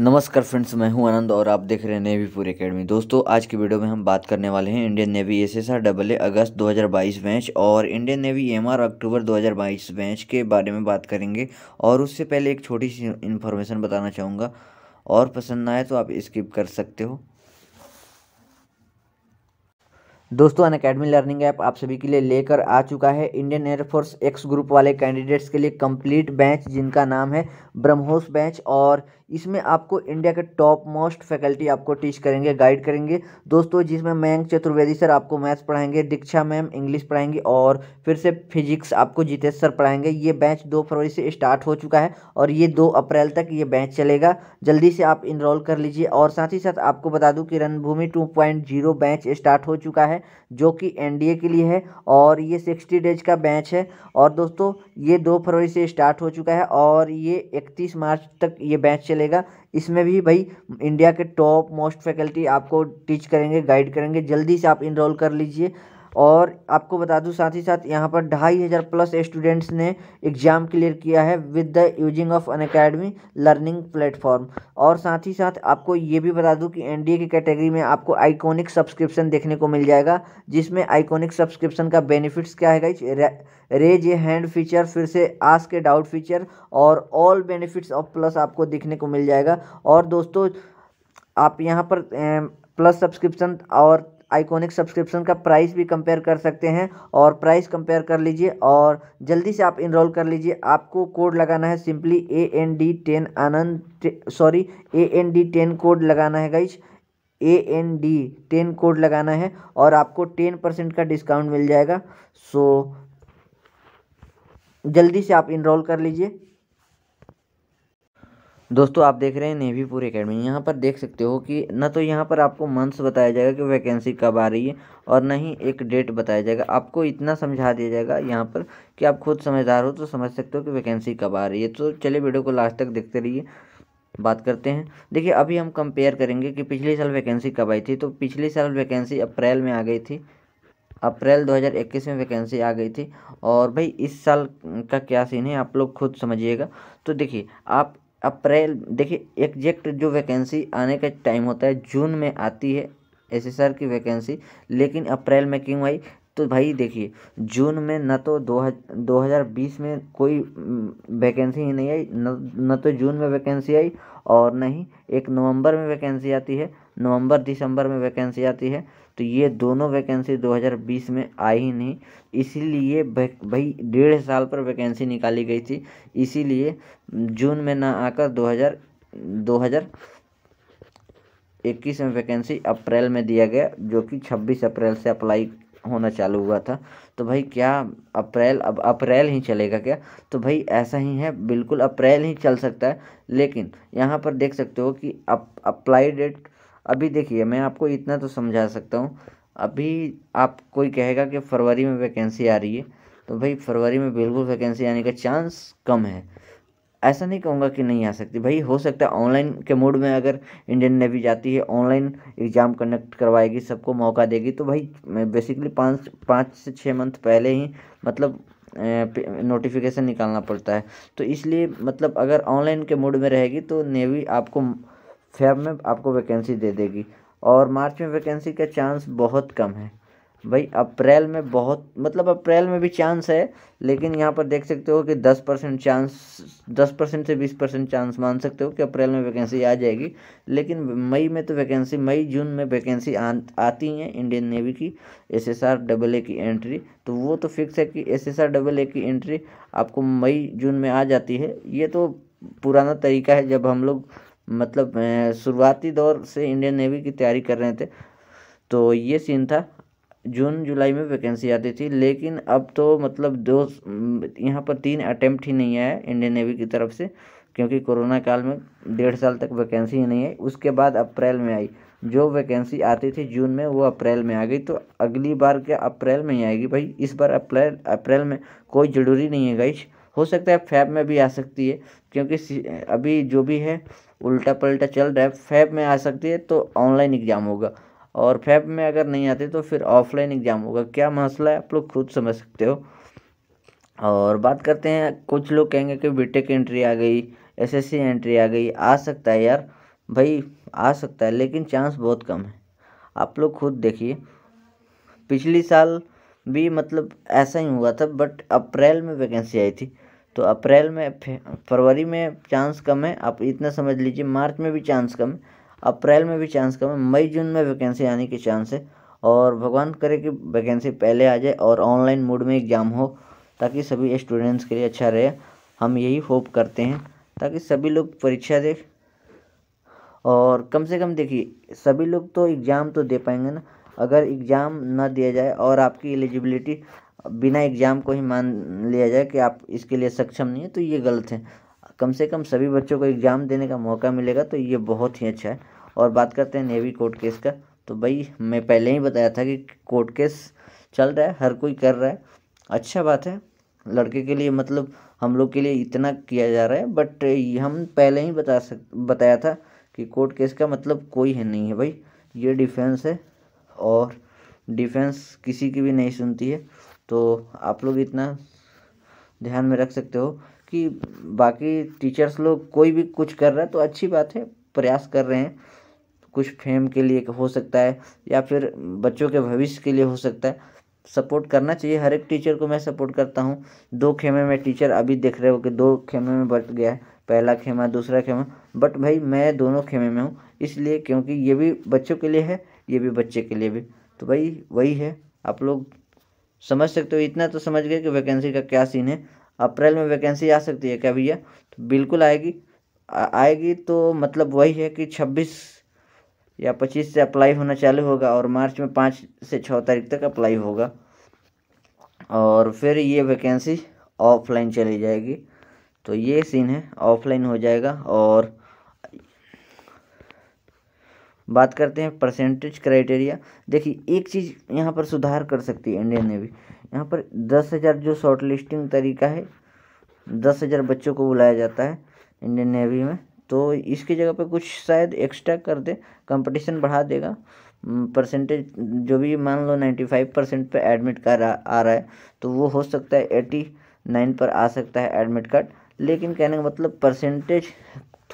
नमस्कार फ्रेंड्स मैं हूं आनंद और आप देख रहे हैं नेवी पूरी अकेडमी दोस्तों आज की वीडियो में हम बात करने वाले हैं Indian Navy S S R double A अगस्त 2022 बैच और इंडियन नेवी एम आर अक्टूबर 2022 बैच के बारे में बात करेंगे और उससे पहले एक छोटी सी इन्फॉर्मेशन बताना चाहूँगा और पसंद ना आए तो आप स्किप कर सकते हो दोस्तों अन अकेडमी लर्निंग ऐप आप सभी के लिए लेकर आ चुका है इंडियन एयरफोर्स एक्स ग्रुप वाले कैंडिडेट्स के लिए कंप्लीट बैच जिनका नाम है ब्रह्मोस बैच और इसमें आपको इंडिया के टॉप मोस्ट फैकल्टी आपको टीच करेंगे गाइड करेंगे दोस्तों जिसमें मयंक चतुर्वेदी सर आपको मैथ्स पढ़ाएंगे दीक्षा मैम इंग्लिश पढ़ाएंगी और फिर से फिजिक्स आपको जितेश सर पढ़ाएंगे ये बैच दो फरवरी से स्टार्ट हो चुका है और ये दो अप्रैल तक ये बैच चलेगा जल्दी से आप इनरोल कर लीजिए और साथ ही साथ आपको बता दूँ कि रणभूमि टू बैच स्टार्ट हो चुका है है जो कि एनडीए के लिए है और ये सिक्सटी डेज का बैच है और दोस्तों ये दो फरवरी से स्टार्ट हो चुका है और ये इकतीस मार्च तक ये बैच चलेगा इसमें भी भाई इंडिया के टॉप मोस्ट फैकल्टी आपको टीच करेंगे गाइड करेंगे जल्दी से आप इनरोल कर लीजिए और आपको बता दूं साथ ही साथ यहाँ पर ढाई हज़ार प्लस स्टूडेंट्स ने एग्ज़ाम क्लियर किया है with the using of Unacademy learning platform और साथ ही साथ आपको ये भी बता दूं कि एनडीए की कैटेगरी में आपको आइकॉनिक सब्सक्रिप्शन देखने को मिल जाएगा जिसमें आइकॉनिक सब्सक्रिप्शन का बेनिफिट्स क्या है guys raise a hand feature फिर से आस के डाउट फीचर और ऑल बेनिफिट्स ऑफ प्लस आपको देखने को मिल जाएगा और दोस्तों आप यहाँ पर प्लस सब्सक्रिप्शन और आइकॉनिक सब्सक्रिप्शन का प्राइस भी कंपेयर कर सकते हैं और प्राइस कंपेयर कर लीजिए और जल्दी से आप इनरोल कर लीजिए आपको कोड लगाना है simply A N D ten Anand sorry A N D ten code लगाना है guys A N D ten code लगाना है और आपको टेन परसेंट का डिस्काउंट मिल जाएगा सो जल्दी से आप इनरोल कर लीजिए दोस्तों आप देख रहे हैं नेवीपुर एकेडमी अकेडमी यहाँ पर देख सकते हो कि ना तो यहाँ पर आपको मंथ्स बताया जाएगा कि वैकेंसी कब आ रही है और ना ही एक डेट बताया जाएगा आपको इतना समझा दिया जाएगा यहाँ पर कि आप खुद समझदार हो तो समझ सकते हो कि वैकेंसी कब आ रही है तो चलिए वीडियो को लास्ट तक देखते रहिए बात करते हैं देखिए अभी हम कंपेयर करेंगे कि पिछले साल वैकेंसी कब आई थी तो पिछले साल वैकेंसी अप्रैल में आ गई थी अप्रैल 2021 में वैकेंसी आ गई थी और भाई इस साल का क्या सीन है आप लोग खुद समझिएगा तो देखिए आप अप्रैल देखिए एग्जैक्ट जो वैकेंसी आने का टाइम होता है जून में आती है एस की वैकेंसी लेकिन अप्रैल में क्यों आई तो भाई देखिए जून में ना तो दो दो हज़ार बीस में कोई वैकेंसी ही नहीं आई न, न तो जून में वैकेंसी आई और ना ही एक नवंबर में वैकेंसी आती है नवंबर दिसंबर में वैकेंसी आती है तो ये दोनों वैकेंसी 2020 में आई ही नहीं इसीलिए भाई डेढ़ साल पर वैकेंसी निकाली गई थी इसीलिए जून में ना आकर 2000 2021 में वैकेंसी अप्रैल में दिया गया जो कि 26 अप्रैल से अप्लाई होना चालू हुआ था तो भाई क्या अप्रैल अब अप्रैल ही चलेगा क्या तो भाई ऐसा ही है बिल्कुल अप्रैल ही चल सकता है लेकिन यहाँ पर देख सकते हो कि अप अप्लाई डेट अभी देखिए मैं आपको इतना तो समझा सकता हूँ अभी आप कोई कहेगा कि फरवरी में वैकेंसी आ रही है तो भाई फरवरी में बिल्कुल वैकेंसी आने का चांस कम है ऐसा नहीं कहूँगा कि नहीं आ सकती भाई हो सकता है ऑनलाइन के मोड में अगर इंडियन नेवी जाती है ऑनलाइन एग्ज़ाम कंडक्ट करवाएगी सबको मौका देगी तो भाई बेसिकली पाँच पाँच से छः मंथ पहले ही मतलब नोटिफिकेशन निकालना पड़ता है तो इसलिए मतलब अगर ऑनलाइन के मोड में रहेगी तो नेवी आपको फेब में आपको वैकेंसी दे देगी और मार्च में वैकेंसी का चांस बहुत कम है भाई अप्रैल में बहुत मतलब अप्रैल में भी चांस है लेकिन यहाँ पर देख सकते हो कि दस परसेंट चांस दस परसेंट से बीस परसेंट चांस मान सकते हो कि अप्रैल में वैकेंसी आ जाएगी लेकिन मई में तो वैकेंसी मई जून में वैकेंसी आती हैं इंडियन नेवी की S S R double A की एंट्री तो वो तो फिक्स है कि S S R double A की एंट्री आपको मई जून में आ जाती है ये तो पुराना तरीका है जब हम लोग मतलब शुरुआती दौर से इंडियन नेवी की तैयारी कर रहे थे तो ये सीन था जून जुलाई में वैकेंसी आती थी लेकिन अब तो मतलब दो यहाँ पर तीन अटैम्प्ट ही नहीं आया इंडियन नेवी की तरफ से क्योंकि कोरोना काल में डेढ़ साल तक वैकेंसी ही नहीं आई उसके बाद अप्रैल में आई जो वैकेंसी आती थी जून में वो अप्रैल में आ गई तो अगली बार क्या अप्रैल में ही आएगी भाई इस बार अप्रैल अप्रैल में कोई ज़रूरी नहीं है गाइश हो सकता है फैब में भी आ सकती है क्योंकि अभी जो भी है उल्टा पलटा चल रहा है फैब में आ सकती है तो ऑनलाइन एग्ज़ाम होगा और फैब में अगर नहीं आते तो फिर ऑफलाइन एग्ज़ाम होगा क्या मसला है आप लोग खुद समझ सकते हो और बात करते हैं कुछ लोग कहेंगे कि बीटेक एंट्री आ गई एसएससी एंट्री आ गई आ सकता है यार भाई आ सकता है लेकिन चांस बहुत कम है आप लोग खुद देखिए पिछली साल भी मतलब ऐसा ही हुआ था बट अप्रैल में वैकेंसी आई थी तो अप्रैल में फरवरी में चांस कम है आप इतना समझ लीजिए मार्च में भी चांस कम है अप्रैल में भी चांस कम है मई जून में वैकेंसी आने के चांस है और भगवान करे कि वैकेंसी पहले आ जाए और ऑनलाइन मोड में एग्ज़ाम हो ताकि सभी स्टूडेंट्स के लिए अच्छा रहे हम यही होप करते हैं ताकि सभी लोग परीक्षा दें और कम से कम देखिए सभी लोग तो एग्ज़ाम तो दे पाएंगे ना अगर एग्ज़ाम न दिया जाए और आपकी एलिजिबिलिटी बिना एग्ज़ाम को ही मान लिया जाए कि आप इसके लिए सक्षम नहीं है तो ये गलत है कम से कम सभी बच्चों को एग्ज़ाम देने का मौका मिलेगा तो ये बहुत ही अच्छा है और बात करते हैं नेवी कोर्ट केस का तो भाई मैं पहले ही बताया था कि कोर्ट केस चल रहा है हर कोई कर रहा है अच्छा बात है लड़के के लिए मतलब हम लोग के लिए इतना किया जा रहा है बट हम पहले ही बता सक बताया था कि कोर्ट केस का मतलब कोई है नहीं है भाई ये डिफेंस है और डिफेंस किसी की भी नहीं सुनती है तो आप लोग इतना ध्यान में रख सकते हो कि बाकी टीचर्स लोग कोई भी कुछ कर रहा है तो अच्छी बात है प्रयास कर रहे हैं कुछ फेम के लिए हो सकता है या फिर बच्चों के भविष्य के लिए हो सकता है सपोर्ट करना चाहिए हर एक टीचर को मैं सपोर्ट करता हूँ दो खेमे में टीचर अभी देख रहे हो कि दो खेमे में बट गया है पहला खेमा दूसरा खेमा बट भाई मैं दोनों खेमे में हूँ इसलिए क्योंकि ये भी बच्चों के लिए है ये भी बच्चे के लिए भी तो भाई वही है आप लोग समझ सकते हो इतना तो समझ गए कि वैकेंसी का क्या सीन है अप्रैल में वैकेंसी आ सकती है क्या भैया तो बिल्कुल आएगी आ, आएगी तो मतलब वही है कि छब्बीस या पच्चीस से अप्लाई होना चालू होगा और मार्च में पाँच से छः तारीख तक अप्लाई होगा और फिर ये वैकेंसी ऑफलाइन चली जाएगी तो ये सीन है ऑफलाइन हो जाएगा और बात करते हैं परसेंटेज क्राइटेरिया देखिए एक चीज़ यहाँ पर सुधार कर सकती है इंडियन नेवी यहाँ पर दस हज़ार जो शॉर्ट लिस्टिंग तरीका है दस हज़ार बच्चों को बुलाया जाता है इंडियन नेवी में तो इसकी जगह पर कुछ शायद एक्स्ट्रा कर दे कंपटीशन बढ़ा देगा परसेंटेज जो भी मान लो नाइन्टी फाइव परसेंट पर एडमिट कार्ड आ रहा है तो वो हो सकता है एटी नाइन पर आ सकता है एडमिट कार्ड लेकिन कहने का मतलब परसेंटेज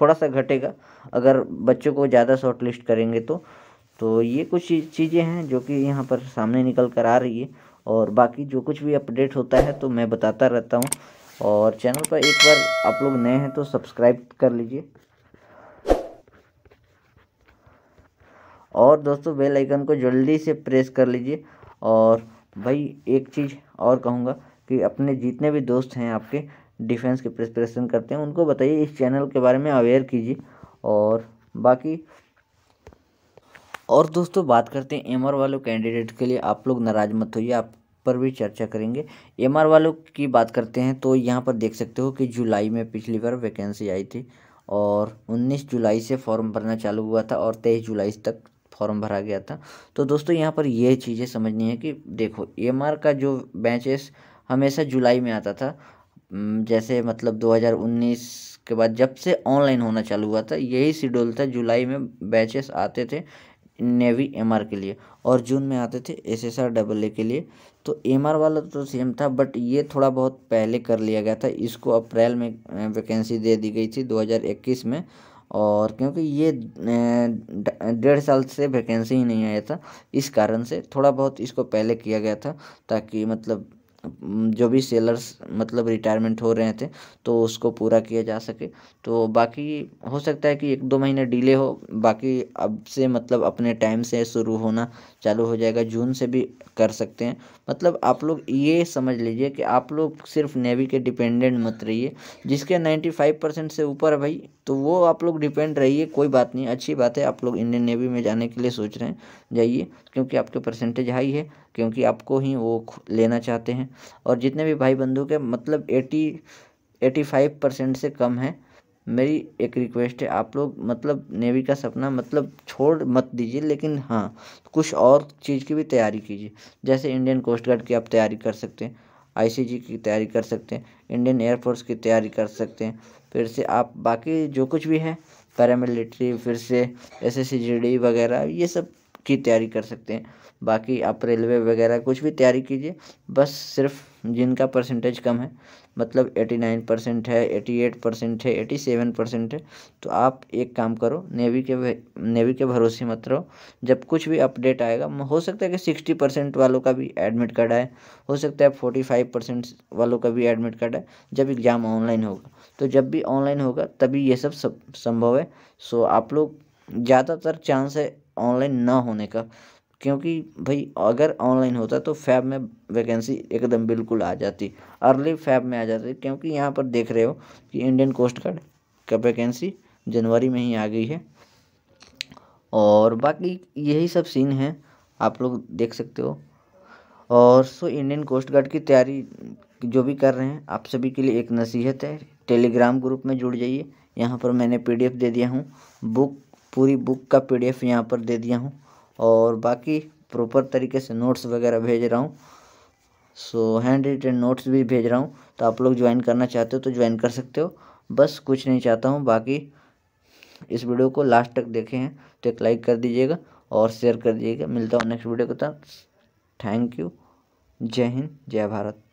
थोड़ा सा घटेगा अगर बच्चों को ज़्यादा शॉर्ट लिस्ट करेंगे तो तो ये कुछ चीज़ें हैं जो कि यहाँ पर सामने निकल कर आ रही है और बाकी जो कुछ भी अपडेट होता है तो मैं बताता रहता हूँ और चैनल पर एक बार आप लोग नए हैं तो सब्सक्राइब कर लीजिए और दोस्तों बेल आइकन को जल्दी से प्रेस कर लीजिए और भाई एक चीज़ और कहूँगा कि अपने जितने भी दोस्त हैं आपके डिफेंस की प्रिपरेशन करते हैं उनको बताइए इस चैनल के बारे में अवेयर कीजिए और बाकी और दोस्तों बात करते हैं एम वालों कैंडिडेट के लिए आप लोग नाराज़ मत होइए आप पर भी चर्चा करेंगे एम वालों की बात करते हैं तो यहाँ पर देख सकते हो कि जुलाई में पिछली बार वैकेंसी आई थी और 19 जुलाई से फॉर्म भरना चालू हुआ था और 23 जुलाई तक फॉर्म भरा गया था तो दोस्तों यहाँ पर यह चीज़ें समझनी है कि देखो एम का जो बैचेस हमेशा जुलाई में आता था जैसे मतलब 2019 के बाद जब से ऑनलाइन होना चालू हुआ था यही शेड्यूल था जुलाई में बैचेस आते थे नेवी एम के लिए और जून में आते थे S S R double A के लिए तो एम वाला तो सेम था बट ये थोड़ा बहुत पहले कर लिया गया था इसको अप्रैल में वैकेंसी दे दी गई थी 2021 में और क्योंकि ये डेढ़ साल से वैकेंसी ही नहीं आया था इस कारण से थोड़ा बहुत इसको पहले किया गया था ताकि मतलब जो भी सेलर्स मतलब रिटायरमेंट हो रहे थे तो उसको पूरा किया जा सके तो बाकी हो सकता है कि एक दो महीने डिले हो बाकी अब से मतलब अपने टाइम से शुरू होना चालू हो जाएगा जून से भी कर सकते हैं मतलब आप लोग ये समझ लीजिए कि आप लोग सिर्फ नेवी के डिपेंडेंट मत रहिए जिसके नाइन्टी फाइव परसेंट से ऊपर भाई तो वो आप लोग डिपेंड रहिए कोई बात नहीं अच्छी बात है आप लोग इंडियन नेवी में जाने के लिए सोच रहे हैं जाइए क्योंकि आपके परसेंटेज हाई है क्योंकि आपको ही वो लेना चाहते हैं और जितने भी भाई बंधु के मतलब एटी एटी फाइव परसेंट से कम है मेरी एक रिक्वेस्ट है आप लोग मतलब नेवी का सपना मतलब छोड़ मत दीजिए लेकिन हाँ कुछ और चीज़ की भी तैयारी कीजिए जैसे इंडियन कोस्ट गार्ड की आप तैयारी कर सकते हैं आईसीजी की तैयारी कर सकते हैं इंडियन एयरफोर्स की तैयारी कर सकते हैं फिर से आप बाकी जो कुछ भी है पैरामिलिट्री फिर से एस एस वगैरह ये सब की तैयारी कर सकते हैं बाकी आप रेलवे वगैरह कुछ भी तैयारी कीजिए बस सिर्फ जिनका परसेंटेज कम है मतलब एटी नाइन परसेंट है एटी एट परसेंट है एटी सेवन परसेंट है तो आप एक काम करो नेवी के नेवी के भरोसे मत रहो जब कुछ भी अपडेट आएगा हो सकता है कि सिक्सटी परसेंट वालों का भी एडमिट कार्ड आए हो सकता है फोर्टी फाइव परसेंट वालों का भी एडमिट कार्ड आए जब एग्ज़ाम ऑनलाइन होगा तो जब भी ऑनलाइन होगा तभी ये सब संभव है सो आप लोग ज़्यादातर चांस है ऑनलाइन ना होने का क्योंकि भाई अगर ऑनलाइन होता तो फैब में वैकेंसी एकदम बिल्कुल आ जाती अर्ली फैब में आ जाती क्योंकि यहाँ पर देख रहे हो कि इंडियन कोस्ट गार्ड का वैकेंसी जनवरी में ही आ गई है और बाकी यही सब सीन है आप लोग देख सकते हो और सो इंडियन कोस्ट गार्ड की तैयारी जो भी कर रहे हैं आप सभी के लिए एक नसीहत है टेलीग्राम ग्रुप में जुड़ जाइए यहाँ पर मैंने पीडीएफ दे दिया हूँ बुक पूरी बुक का पीडीएफ यहाँ पर दे दिया हूँ और बाकी प्रॉपर तरीके से नोट्स वगैरह भेज रहा हूँ सो हैंड रिटेन नोट्स भी भेज रहा हूँ तो आप लोग ज्वाइन करना चाहते हो तो ज्वाइन कर सकते हो बस कुछ नहीं चाहता हूँ बाकी इस वीडियो को लास्ट तक देखे हैं तो एक लाइक कर दीजिएगा और शेयर कर दीजिएगा मिलता हूँ नेक्स्ट वीडियो के साथ थैंक यू जय हिंद जय भारत